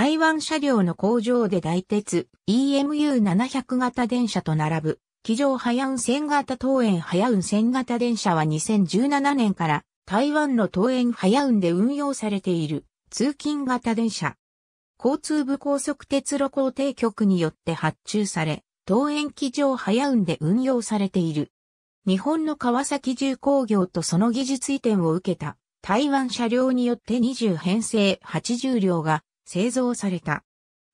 台湾車両の工場で大鉄 EMU700 型電車と並ぶ、機上早運線型東園早運線型電車は2017年から台湾の東園早運で運用されている通勤型電車。交通部高速鉄路工程局によって発注され、東園機上早運で運用されている。日本の川崎重工業とその技術移転を受けた台湾車両によって20編成80両が製造された。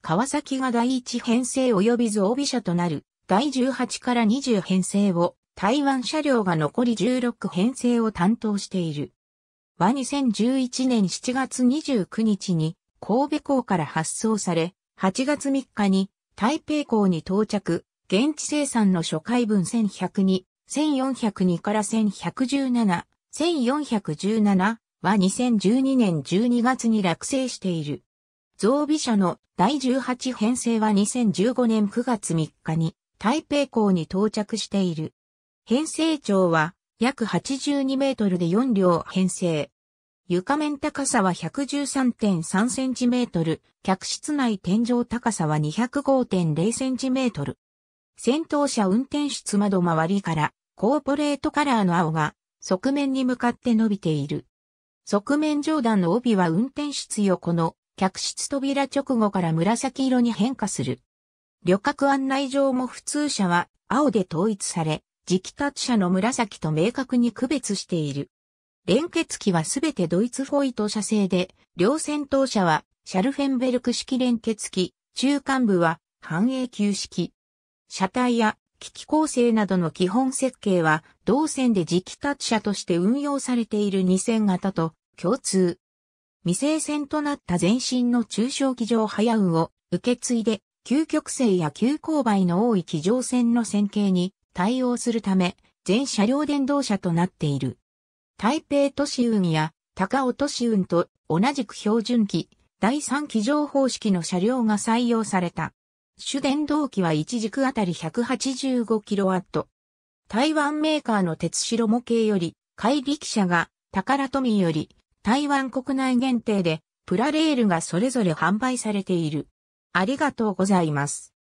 川崎が第1編成及び増備車となる第18から20編成を台湾車両が残り16編成を担当している。は2011年7月29日に神戸港から発送され、8月3日に台北港に到着、現地生産の初回分1102、1402から1117、1417は2012年12月に落成している。増備車の第18編成は2015年9月3日に台北港に到着している。編成長は約82メートルで4両編成。床面高さは113.3センチメートル、客室内天井高さは205.0センチメートル。先頭車運転室窓周りからコーポレートカラーの青が側面に向かって伸びている。側面上段の帯は運転室横の客室扉直後から紫色に変化する。旅客案内上も普通車は青で統一され、磁気達車の紫と明確に区別している。連結機はすべてドイツフォイト社製で、両先頭車はシャルフェンベルク式連結機、中間部は半永久式。車体や機器構成などの基本設計は、同線で磁気達車として運用されている2000型と共通。未成戦となった前身の中小機場早運を受け継いで、究極性や急勾配の多い機上線の線形に対応するため、全車両電動車となっている。台北都市運や高尾都市運と同じく標準機、第3機上方式の車両が採用された。主電動機は1軸あたり 185kW。台湾メーカーの鉄白模型より、怪力車が、宝富より、台湾国内限定でプラレールがそれぞれ販売されている。ありがとうございます。